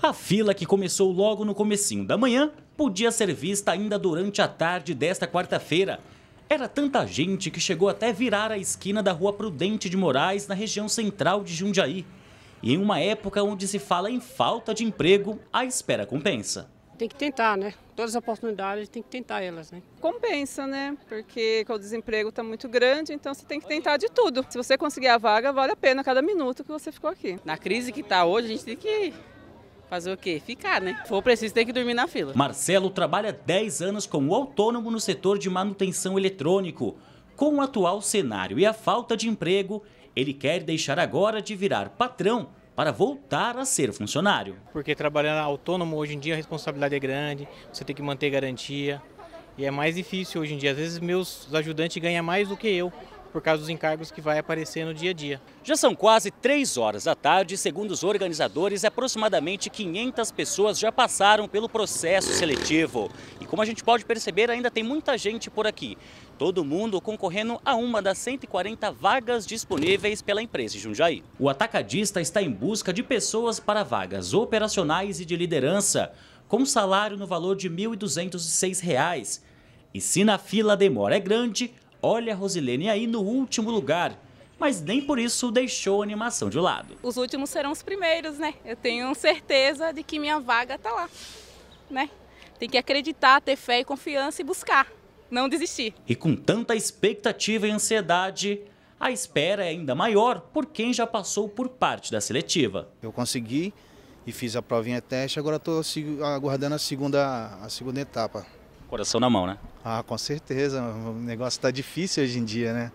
A fila que começou logo no comecinho da manhã podia ser vista ainda durante a tarde desta quarta-feira. Era tanta gente que chegou até virar a esquina da Rua Prudente de Moraes, na região central de Jundiaí. E em uma época onde se fala em falta de emprego, a espera compensa. Tem que tentar, né? Todas as oportunidades tem que tentar elas, né? Compensa, né? Porque o desemprego está muito grande, então você tem que tentar de tudo. Se você conseguir a vaga, vale a pena cada minuto que você ficou aqui. Na crise que está hoje, a gente tem que Fazer o quê? Ficar, né? Se for preciso, tem que dormir na fila. Marcelo trabalha 10 anos como autônomo no setor de manutenção eletrônico. Com o atual cenário e a falta de emprego, ele quer deixar agora de virar patrão para voltar a ser funcionário. Porque trabalhar autônomo hoje em dia a responsabilidade é grande, você tem que manter garantia. E é mais difícil hoje em dia. Às vezes meus ajudantes ganham mais do que eu, por causa dos encargos que vai aparecer no dia a dia. Já são quase 3 horas da tarde e, segundo os organizadores, aproximadamente 500 pessoas já passaram pelo processo seletivo. E como a gente pode perceber, ainda tem muita gente por aqui. Todo mundo concorrendo a uma das 140 vagas disponíveis pela empresa de Jundiaí. O atacadista está em busca de pessoas para vagas operacionais e de liderança, com salário no valor de R$ 1.206. E se na fila a demora é grande, Olha a Rosilene aí no último lugar, mas nem por isso deixou a animação de lado. Os últimos serão os primeiros, né? Eu tenho certeza de que minha vaga está lá, né? Tem que acreditar, ter fé e confiança e buscar, não desistir. E com tanta expectativa e ansiedade, a espera é ainda maior por quem já passou por parte da seletiva. Eu consegui e fiz a provinha teste, agora estou aguardando a segunda, a segunda etapa. Coração na mão, né? Ah, com certeza. O negócio está difícil hoje em dia, né?